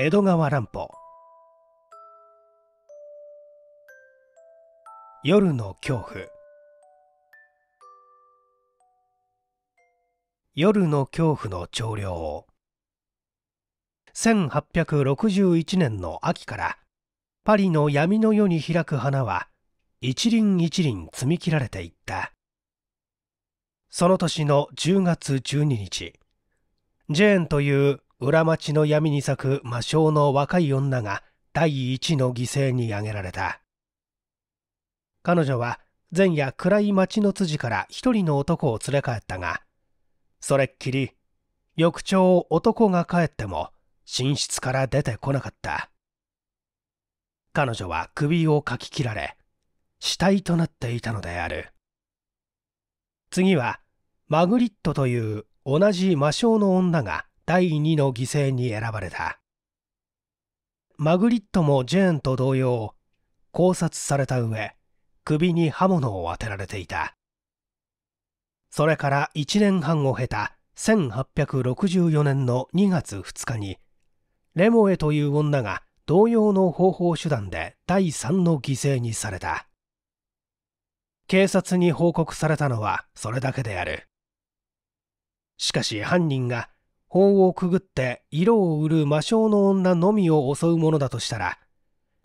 江戸川乱歩夜の恐怖夜の恐怖の潮流を1861年の秋からパリの闇の夜に開く花は一輪一輪積み切られていったその年の10月12日ジェーンという裏町の闇に咲く魔性の若い女が第一の犠牲に挙げられた彼女は前夜暗い町の辻から一人の男を連れ帰ったがそれっきり翌朝男が帰っても寝室から出てこなかった彼女は首をかき切られ死体となっていたのである次はマグリットという同じ魔性の女が第2の犠牲に選ばれたマグリットもジェーンと同様考察された上首に刃物を当てられていたそれから1年半を経た1864年の2月2日にレモエという女が同様の方法手段で第3の犠牲にされた警察に報告されたのはそれだけであるしかし犯人が法をくぐって色を売る魔性の女のみを襲うものだとしたら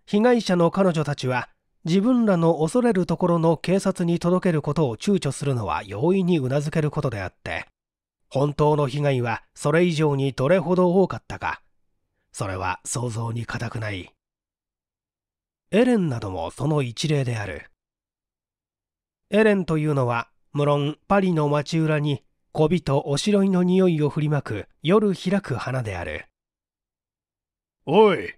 被害者の彼女たちは自分らの恐れるところの警察に届けることを躊躇するのは容易にうなずけることであって本当の被害はそれ以上にどれほど多かったかそれは想像に難くないエレンなどもその一例であるエレンというのは無論パリの町裏に媚びとおしろいの匂いを振りまく夜開く花であるおい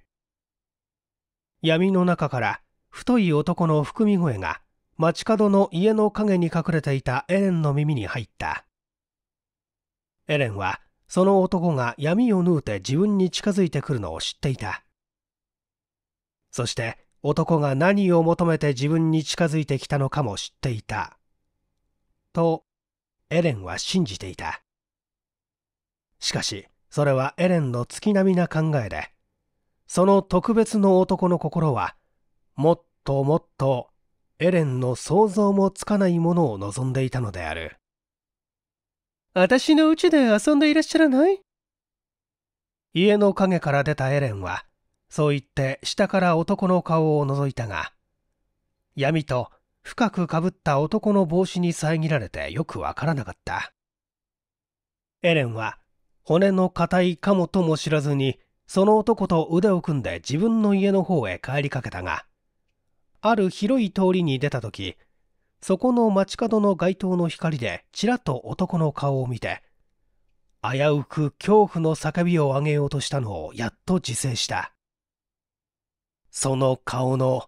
闇の中から太い男の含み声が街角の家の陰に隠れていたエレンの耳に入ったエレンはその男が闇を縫うて自分に近づいてくるのを知っていたそして男が何を求めて自分に近づいてきたのかも知っていたとエレンは信じていた。しかし、それはエレンの月並みな考えで、その特別の男の心は、もっともっとエレンの想像もつかないものを望んでいたのである。私の家で遊んでいらっしゃらない家の陰から出たエレンは、そう言って下から男の顔を覗いたが、闇と深くかぶった男の帽子に遮られてよくわからなかったエレンは骨の硬いかもとも知らずにその男と腕を組んで自分の家の方へ帰りかけたがある広い通りに出た時そこの街角の街灯の光でちらっと男の顔を見て危うく恐怖の叫びを上げようとしたのをやっと自制したその顔の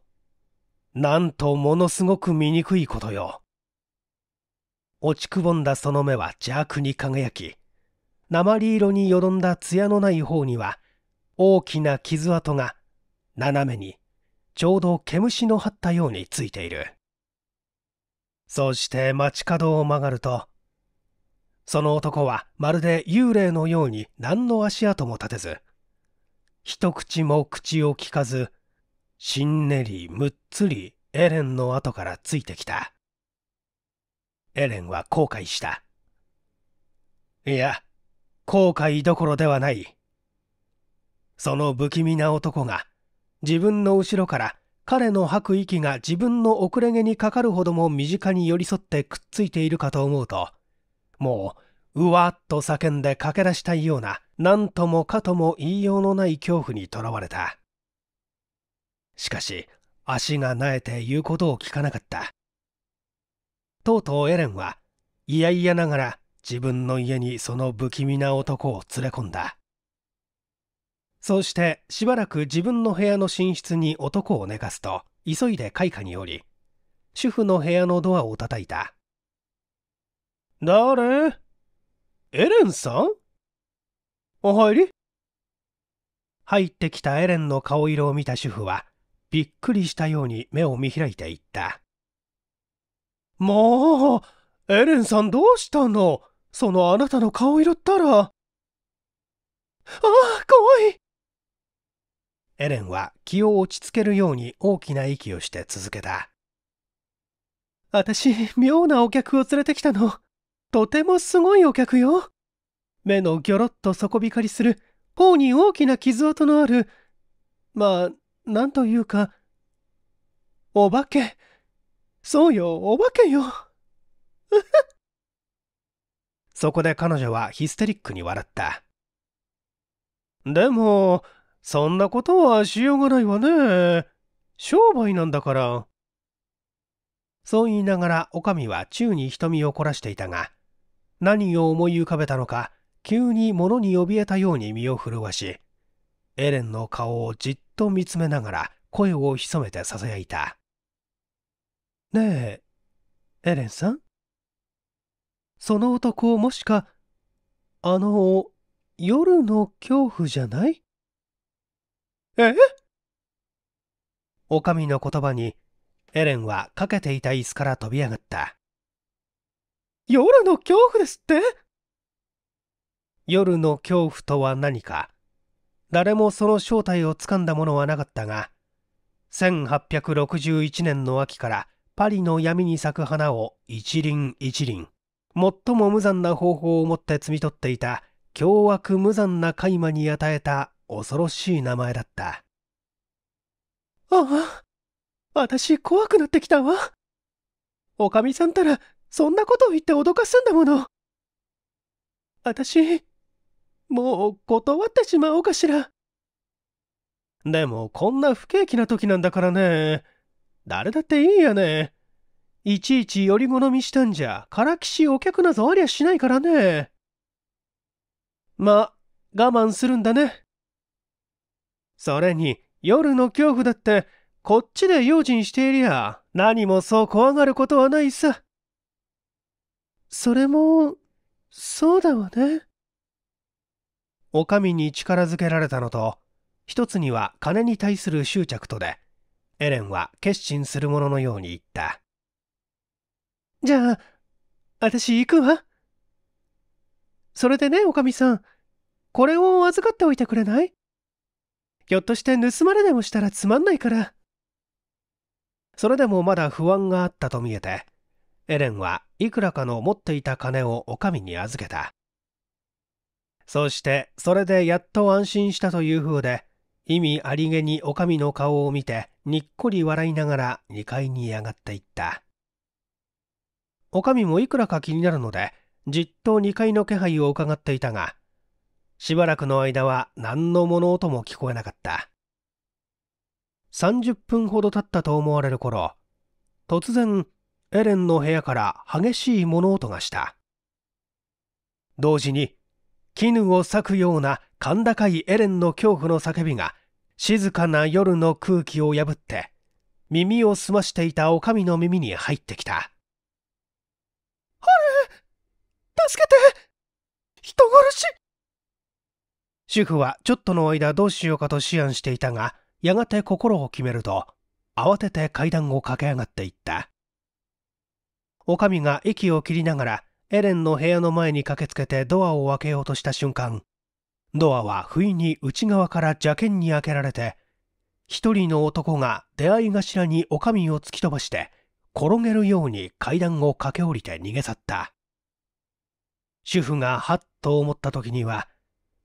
なんとものすごく醜いことよ。落ちくぼんだその目は邪悪に輝き、鉛色によどんだ艶のない方には、大きな傷跡が、斜めに、ちょうど毛虫の張ったようについている。そして街角を曲がると、その男はまるで幽霊のように何の足跡も立てず、一口も口をきかず、しんねりむっつりエレンの後からついてきた。エレンは後悔した。いや、後悔どころではない。その不気味な男が、自分の後ろから彼の吐く息が自分の遅れ毛にかかるほども身近に寄り添ってくっついているかと思うと、もう、うわっと叫んで駆け出したいような、何ともかとも言いようのない恐怖にとらわれた。しかし、足がなえて言うことを聞かなかった。とうとうエレンは、いやいやながら自分の家にその不気味な男を連れ込んだ。そうしてしばらく自分の部屋の寝室に男を寝かすと、急いで開花におり、主婦の部屋のドアを叩いた。誰エレンさんお入り入ってきたエレンの顔色を見た主婦はびっくりしたように目を見開いていった。もう、エレンさんどうしたのそのあなたの顔色ったら。ああ、怖いエレンは気を落ち着けるように大きな息をして続けた。私、妙なお客を連れてきたの。とてもすごいお客よ。目のギョロッと底光りする、頬に大きな傷跡のある、まあ、なんというか、お化け。そうよ、お化けよ。そこで彼女はヒステリックに笑った。でも、そんなことはしようがないわね。商売なんだから。そう言いながら、おかみは宙に瞳を凝らしていたが、何を思い浮かべたのか、急に物に怯えたように身を震わし、エレンの顔をじっと見つめながら声を潜めてささやいた。ねえ、エレンさんその男もしか、あの、夜の恐怖じゃないえおかみの言葉に、エレンはかけていた椅子から飛び上がった。夜の恐怖ですって夜の恐怖とは何か、誰もその正体をつかんだものはなかったが、1861年の秋からパリの闇に咲く花を一輪一輪、最も無残な方法をもって摘み取っていた凶悪無残な絵馬に与えた恐ろしい名前だった。ああ、私怖くなってきたわ。おかみさんたらそんなことを言って脅かすんだもの。私、もう断ってしまおうかしら。でもこんな不景気な時なんだからね。誰だっていいやね。いちいちより好みしたんじゃ、からきしお客なぞありゃしないからね。ま、我慢するんだね。それに、夜の恐怖だって、こっちで用心していりゃ、何もそう怖がることはないさ。それも、そうだわね。お上に力づけられたのと一つには金に対する執着とでエレンは決心するもののように言ったじゃあ私行くわそれでねおかみさんこれを預かっておいてくれないひょっとして盗まれでもしたらつまんないからそれでもまだ不安があったと見えてエレンはいくらかの持っていた金をおかみに預けたそしてそれでやっと安心したという風で意味ありげにおみの顔を見てにっこり笑いながら2階に上がっていったおみもいくらか気になるのでじっと2階の気配を伺っていたがしばらくの間は何の物音も聞こえなかった30分ほど経ったと思われる頃突然エレンの部屋から激しい物音がした同時に絹を裂くような甲高いエレンの恐怖の叫びが静かな夜の空気を破って耳を澄ましていた女将の耳に入ってきた。あれ助けて人殺し主婦はちょっとの間どうしようかと思案していたが、やがて心を決めると、慌てて階段を駆け上がっていった。女将が息を切りながらエレンの部屋の前に駆けつけてドアを開けようとした瞬間、ドアは不意に内側から邪剣に開けられて、一人の男が出会い頭に女将を突き飛ばして、転げるように階段を駆け下りて逃げ去った。主婦がはっと思った時には、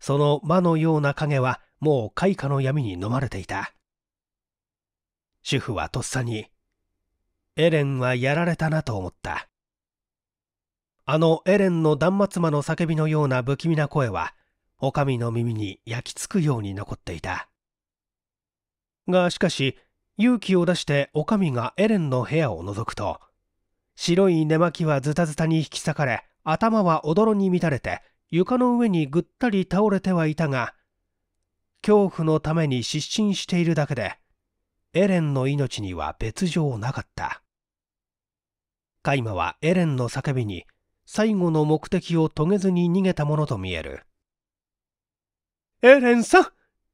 その魔のような影はもう開花の闇に飲まれていた。主婦はとっさに、エレンはやられたなと思った。あのエレンの断末魔の叫びのような不気味な声は、お上の耳に焼き付くように残っていた。が、しかし、勇気を出してお上がエレンの部屋を覗くと、白い寝巻きはズタズタに引き裂かれ、頭はおどろに乱れて、床の上にぐったり倒れてはいたが、恐怖のために失神しているだけで、エレンの命には別状なかった。カイマはエレンの叫びに最後の目的を遂げずに逃げたものと見える。エレンさん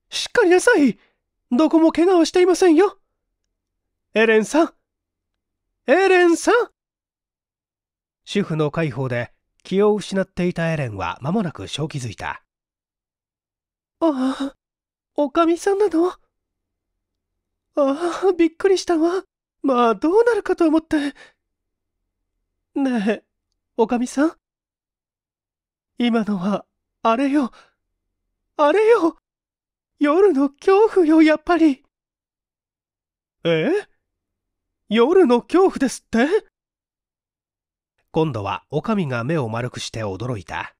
しっかりなさいどこも怪我をしていませんよエレンさんエレンさん主婦の介抱で気を失っていたエレンは間もなく正気づいた。ああ、おかみさんなのああ、びっくりしたわ。まあ、どうなるかと思って。ねえ、おかみさん今のは、あれよ。あれよ。夜の恐怖よ、やっぱり。え夜の恐怖ですって今度は、おかみが目を丸くして驚いた。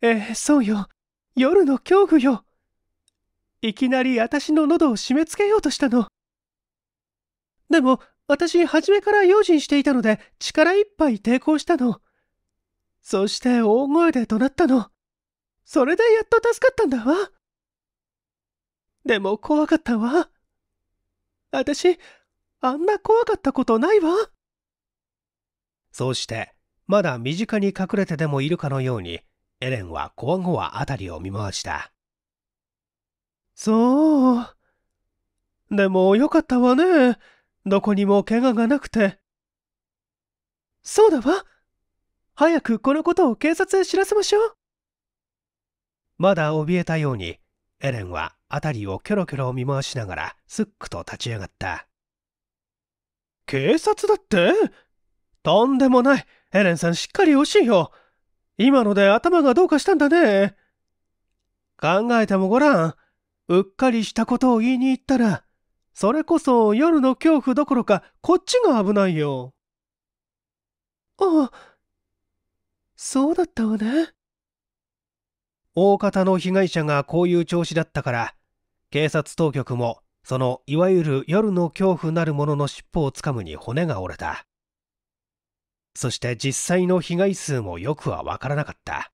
ええ、そうよ。夜の恐怖よ。いきなり私の喉を締め付けようとしたの。でも、私、初めから用心していたので、力いっぱい抵抗したの。そして大声で怒鳴ったの。それでやっと助かったんだわ。でも怖かったわ。私、あんな怖かったことないわ。そうして、まだ身近に隠れてでもいるかのように、エレンはこわごわ辺りを見回した。そう。でもよかったわね。どこにも怪我がなくて。そうだわ。早くこのことを警察へ知らせましょう。まだ怯えたように、エレンは辺りをキョロキョロ見回しながらすっくと立ち上がった。警察だってとんでもない。エレンさんしっかり惜しいよ。今ので頭がどうかしたんだね。考えてもごらん。うっかりしたことを言いに行ったら、それこそ夜の恐怖どころかこっちが危ないよ。ああ、そうだったわね。大方の被害者がこういう調子だったから、警察当局もそのいわゆる夜の恐怖なるものの尻尾をつかむに骨が折れた。そして実際の被害数もよくはわからなかった。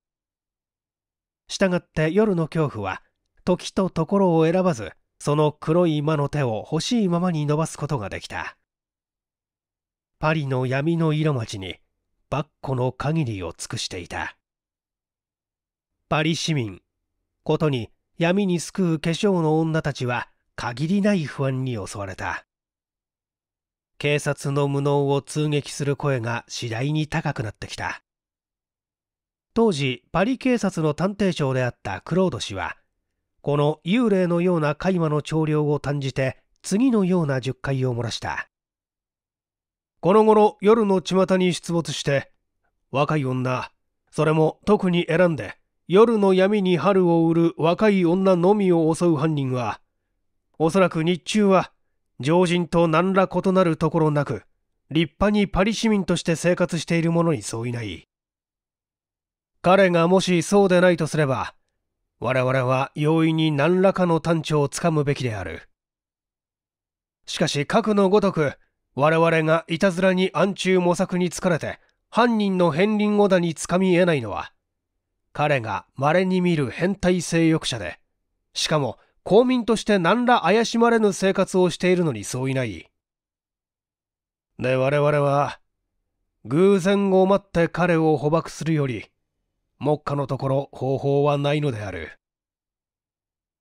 したがって夜の恐怖は時とところを選ばずその黒い魔の手を欲しいままに伸ばすことができたパリの闇の色町にバッコの限りを尽くしていたパリ市民ことに闇に救う化粧の女たちは限りない不安に襲われた警察の無能を通撃する声が次第に高くなってきた当時パリ警察の探偵長であったクロード氏はこの幽霊のような会話の調量を感じて次のような10回を漏らしたこの頃夜の巷に出没して若い女それも特に選んで夜の闇に春を売る若い女のみを襲う犯人はおそらく日中は常人と何ら異なるところなく立派にパリ市民として生活している者に相違ない彼がもしそうでないとすれば我々は容易に何らかの端緒をつかむべきである。しかし、核のごとく、我々がいたずらに暗中模索に疲れて、犯人の片鱗をだにつかみ得ないのは、彼が稀に見る変態性欲者で、しかも公民として何ら怪しまれぬ生活をしているのにそういない。で、我々は、偶然を待って彼を捕獲するより、目下のところ方法はないのである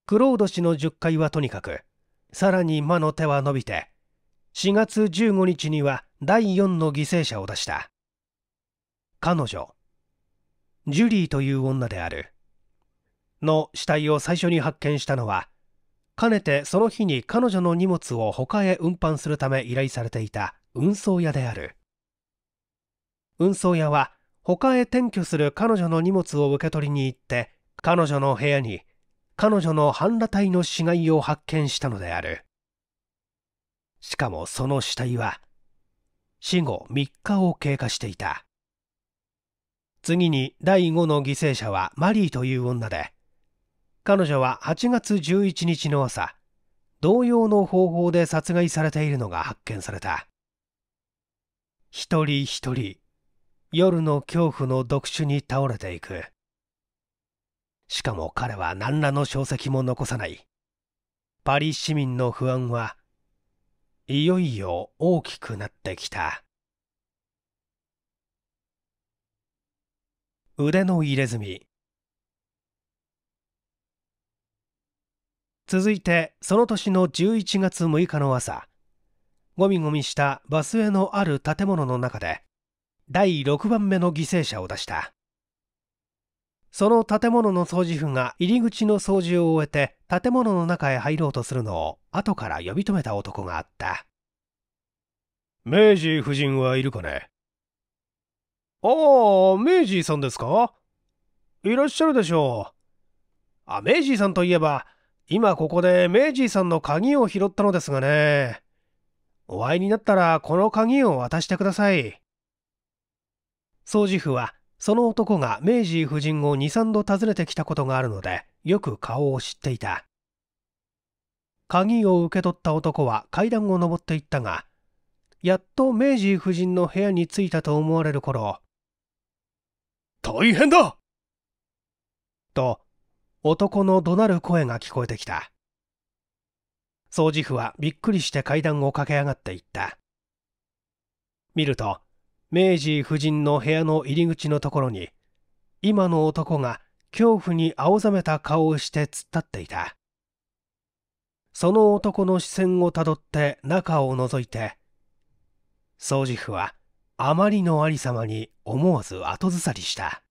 クロード氏の10回はとにかくさらに魔の手は伸びて4月15日には第4の犠牲者を出した彼女ジュリーという女であるの死体を最初に発見したのはかねてその日に彼女の荷物を他へ運搬するため依頼されていた運送屋である運送屋は他へ転居する彼女の荷物を受け取りに行って彼女の部屋に彼女の半裸体の死骸を発見したのであるしかもその死体は死後3日を経過していた次に第5の犠牲者はマリーという女で彼女は8月11日の朝同様の方法で殺害されているのが発見された一人一人夜の恐怖の読書に倒れていくしかも彼は何らの証跡も残さないパリ市民の不安はいよいよ大きくなってきた腕の入れ墨続いてその年の11月6日の朝ゴミゴミしたバスへのある建物の中で第6番目の犠牲者を出したその建物の掃除婦が入り口の掃除を終えて建物の中へ入ろうとするのを後から呼び止めた男があった明治夫人はいるかねああ明治さんですかいらっしゃるでしょうあ明治さんといえば今ここで明治さんの鍵を拾ったのですがねお会いになったらこの鍵を渡してください掃除婦はその男が明治夫人を23度訪ねてきたことがあるのでよく顔を知っていた鍵を受け取った男は階段を上っていったがやっと明治夫人の部屋に着いたと思われる頃大変だと男の怒鳴る声が聞こえてきた掃除婦はびっくりして階段を駆け上がっていった見ると明治夫人の部屋の入り口のところに今の男が恐怖に青ざめた顔をして突っ立っていたその男の視線をたどって中を覗いて掃除婦はあまりのありさまに思わず後ずさりした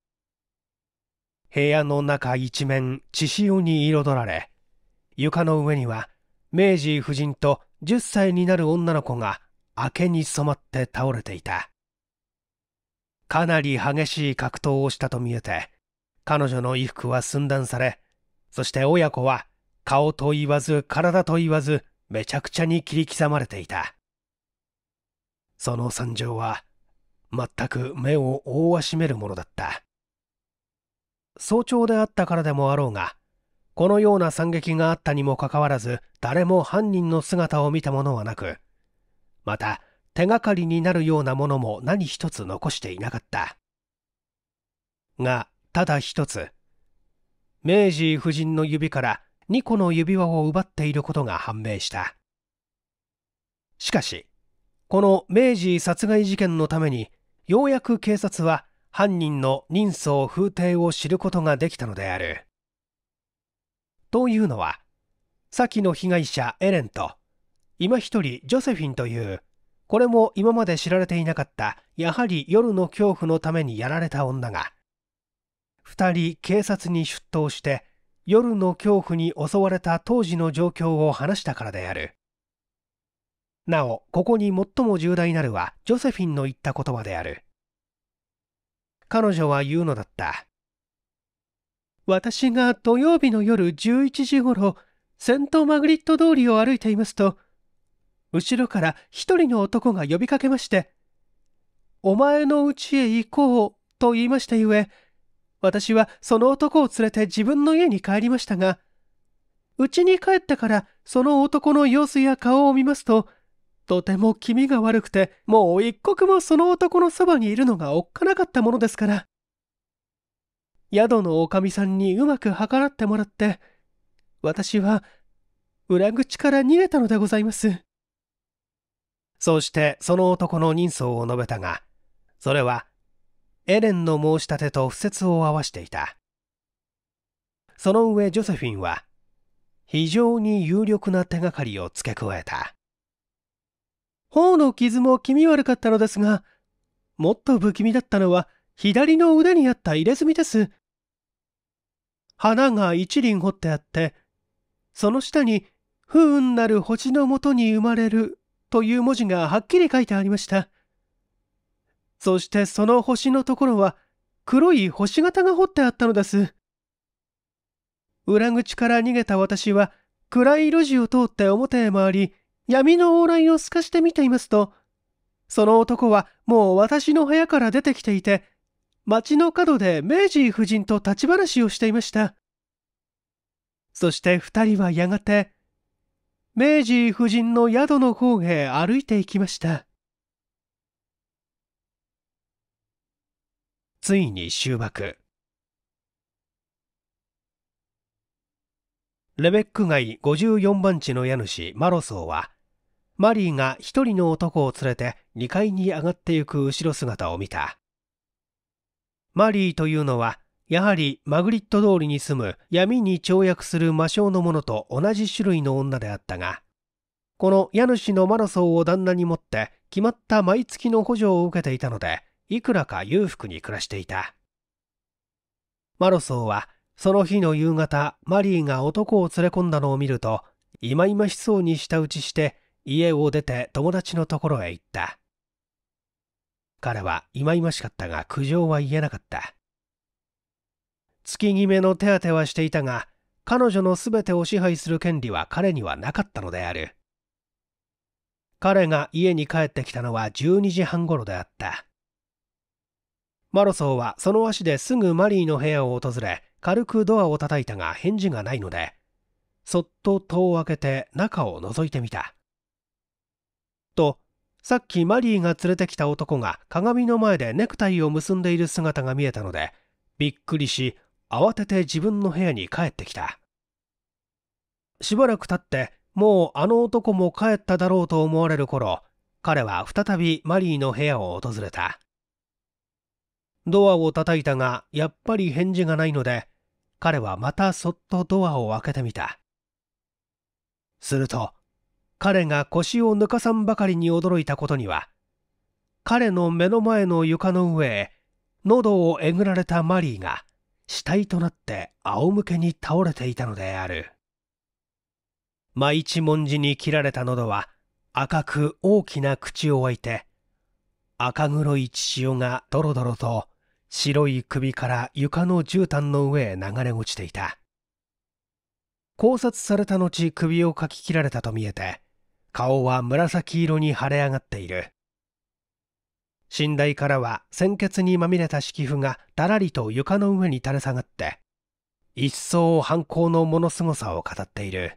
部屋の中一面血潮に彩られ床の上には明治夫人と10歳になる女の子が明けに染まって倒れていたかなり激しい格闘をしたと見えて、彼女の衣服は寸断され、そして親子は顔と言わず体と言わずめちゃくちゃに切り刻まれていた。その惨状は全く目を覆わしめるものだった。早朝であったからでもあろうが、このような惨劇があったにもかかわらず、誰も犯人の姿を見た者はなく、また、手がかりになるようなものも何一つ残していなかったがただ一つ明治夫人の指から2個の指輪を奪っていることが判明したしかしこの明治殺害事件のためにようやく警察は犯人の人相風体を知ることができたのであるというのは先の被害者エレンと今一人ジョセフィンというこれも今まで知られていなかったやはり夜の恐怖のためにやられた女が2人警察に出頭して夜の恐怖に襲われた当時の状況を話したからであるなおここに最も重大なるはジョセフィンの言った言葉である彼女は言うのだった私が土曜日の夜11時ごろセント・マグリット通りを歩いていますと後ろから一人の男が呼びかけまして、お前の家へ行こうと言いましたゆえ、私はその男を連れて自分の家に帰りましたが、家に帰ってからその男の様子や顔を見ますと、とても気味が悪くて、もう一刻もその男のそばにいるのがおっかなかったものですから。宿のおかみさんにうまく計らってもらって、私は裏口から逃げたのでございます。そうしてその男の人相を述べたが、それはエレンの申し立てと不説を合わしていた。その上ジョセフィンは、非常に有力な手がかりを付け加えた。頬の傷も気味悪かったのですが、もっと不気味だったのは左の腕にあった入れ墨です。花が一輪掘ってあって、その下に不運なる星のもとに生まれるという文字がはっきり書いてありました。そしてその星のところは黒い星形が彫ってあったのです。裏口から逃げた私は暗い路地を通って表へ回り、闇の往来を透かして見ていますと、その男はもう私の部屋から出てきていて、町の角で明治夫人と立ち話をしていました。そして二人はやがて明治夫人の宿の方へ歩いていきました。ついに終幕。レベック街54番地の家主マロソーは、マリーが一人の男を連れて2階に上がっていく後ろ姿を見た。マリーというのはやはりマグリット通りに住む闇に跳躍する魔性のものと同じ種類の女であったが、この家主のマラソンを旦那に持って決まった毎月の補助を受けていたので、いくらか裕福に暮らしていた。マロソーはその日の夕方、マリーが男を連れ込んだのを見ると、いまいましそうに舌打ちして、家を出て友達のところへ行った。彼はいまいましかったが苦情は言えなかった。月決めの手当はしていたが彼女の全てを支配する権利は彼にはなかったのである彼が家に帰ってきたのは12時半頃であったマロソーはその足ですぐマリーの部屋を訪れ軽くドアを叩いたが返事がないのでそっと戸を開けて中を覗いてみたとさっきマリーが連れてきた男が鏡の前でネクタイを結んでいる姿が見えたのでびっくりし慌てて自分の部屋に帰ってきたしばらく経ってもうあの男も帰っただろうと思われる頃彼は再びマリーの部屋を訪れたドアを叩いたがやっぱり返事がないので彼はまたそっとドアを開けてみたすると彼が腰を抜かさんばかりに驚いたことには彼の目の前の床の上へ喉をえぐられたマリーが死体となって仰向けに倒れていたのである。舞一文字に切られた喉は赤く大きな口を開いて、赤黒い血潮がドロドロと白い首から床の絨毯の上へ流れ落ちていた。考察された後首をかき切られたと見えて、顔は紫色に腫れ上がっている。寝台からは鮮血にまみれた敷布がだらりと床の上に垂れ下がって、一層犯行のものすごさを語っている。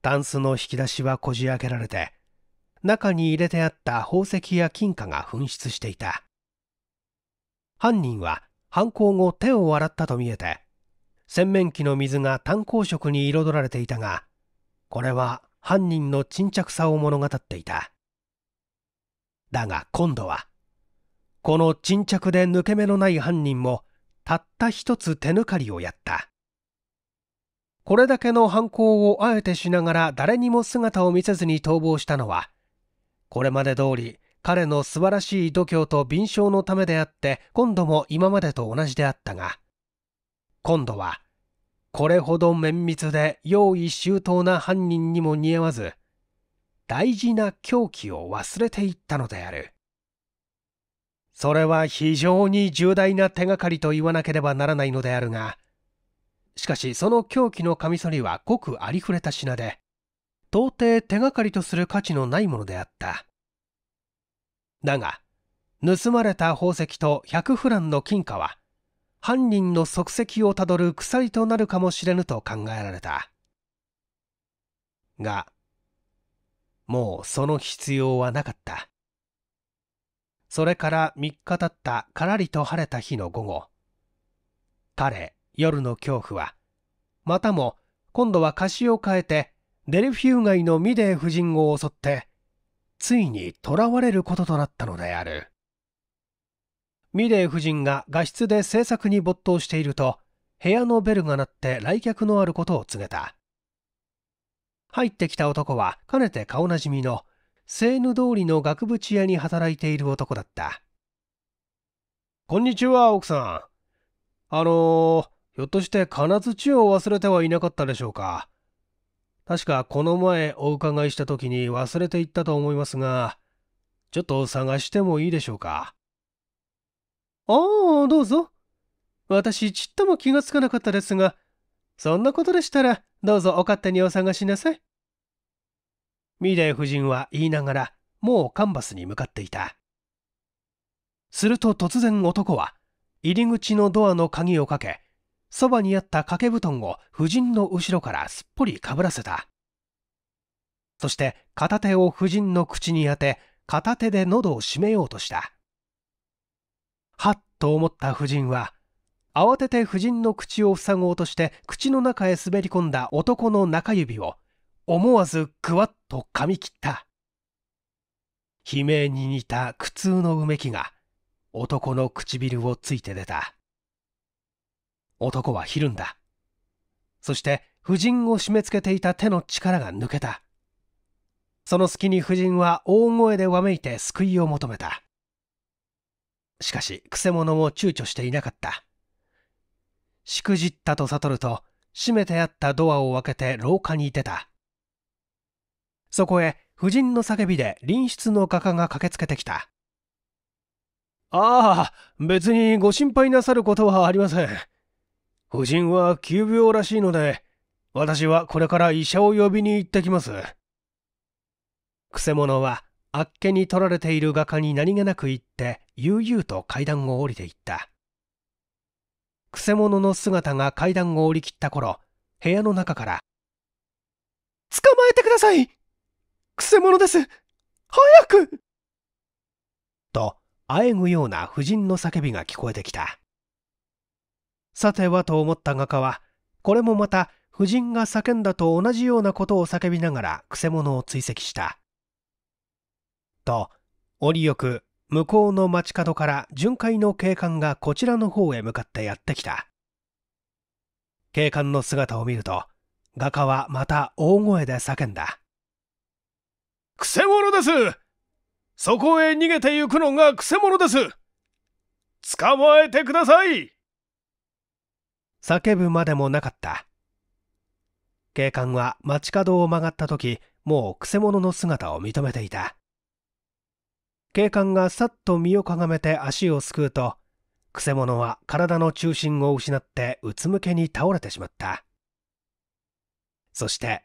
タンスの引き出しはこじ開けられて、中に入れてあった宝石や金貨が紛失していた。犯人は犯行後手を洗ったと見えて、洗面器の水が炭鉱色に彩られていたが、これは犯人の沈着さを物語っていた。だが今度は、この沈着で抜け目のない犯人も、たった一つ手抜かりをやった。これだけの犯行をあえてしながら誰にも姿を見せずに逃亡したのは、これまで通り彼の素晴らしい度胸と敏捷のためであって、今度も今までと同じであったが、今度は、これほど綿密で用意周到な犯人にも似合わず、大事な凶器を忘れていったのである。それは非常に重大な手がかりと言わなければならないのであるが、しかしその凶器のカミソリはごくありふれた品で、到底手がかりとする価値のないものであった。だが、盗まれた宝石と100フランの金貨は、犯人の足跡をたどる鎖となるかもしれぬと考えられた。が、もうその必要はなかった。それから3日経ったからりと晴れた日の午後。彼、夜の恐怖は、またも今度は貸しを変えて、デルフィウ街のミデー夫人を襲って、ついに囚われることとなったのである。ミレー夫人が画室で制作に没頭していると、部屋のベルが鳴って来客のあることを告げた。入ってきた男はかねて顔なじみのセーヌ通りの額縁屋に働いている男だったこんにちは奥さんあのひょっとして金槌を忘れてはいなかったでしょうか確かこの前お伺いした時に忘れていったと思いますがちょっと探してもいいでしょうかああどうぞ私ちっとも気がつかなかったですがそんなことでしたらどうぞお勝手にお探しなさい。ミレ夫人は言いながら、もうカンバスに向かっていた。すると突然男は、入り口のドアの鍵をかけ、そばにあった掛け布団を夫人の後ろからすっぽりかぶらせた。そして片手を夫人の口に当て、片手で喉を閉めようとした。はっと思った夫人は、慌てて夫人の口を塞ごうとして口の中へ滑り込んだ男の中指を思わずくわっと噛み切った悲鳴に似た苦痛のうめきが男の唇をついて出た男はひるんだそして夫人を締め付けていた手の力が抜けたその隙に夫人は大声でわめいて救いを求めたしかしくせ者も躊躇していなかったしくじったと悟ると、閉めてあったドアを開けて廊下に出た。そこへ、夫人の叫びで隣室の画家が駆けつけてきた。ああ、別にご心配なさることはありません。夫人は急病らしいので、私はこれから医者を呼びに行ってきます。くせ者は、あっけに取られている画家に何気なく言って、悠々と階段を降りていった。くせ者の姿が階段を降り切った頃部屋の中から「捕まえてくださいくせ者です早く!」とあえぐような夫人の叫びが聞こえてきたさてはと思った画家はこれもまた夫人が叫んだと同じようなことを叫びながらくせ者を追跡したと折よく向こうの街角から巡回の警官がこちらの方へ向かってやってきた警官の姿を見ると画家はまた大声で叫んだ「くせ者ですそこへ逃げてゆくのがくせ者です捕まえてください!」叫ぶまでもなかった警官は街角を曲がった時もうくせ者の姿を認めていた警官がさっと身をかがめて足をすくうと、くせ者は体の中心を失ってうつむけに倒れてしまった。そして、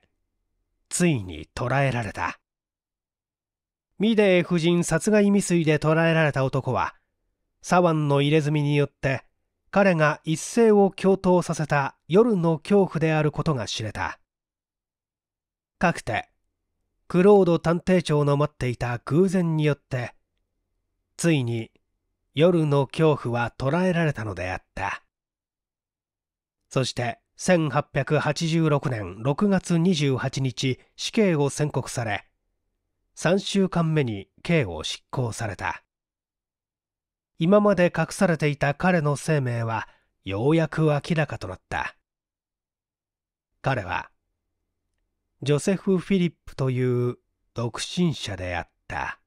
ついに捕らえられた。ミデー夫人殺害未遂で捕らえられた男は、サワンの入れ墨によって彼が一世を共闘させた夜の恐怖であることが知れた。かくて、クロード探偵長の待っていた偶然によって、ついに夜の恐怖は捉えられたのであったそして1886年6月28日死刑を宣告され3週間目に刑を執行された今まで隠されていた彼の生命はようやく明らかとなった彼はジョセフ・フィリップという独身者であった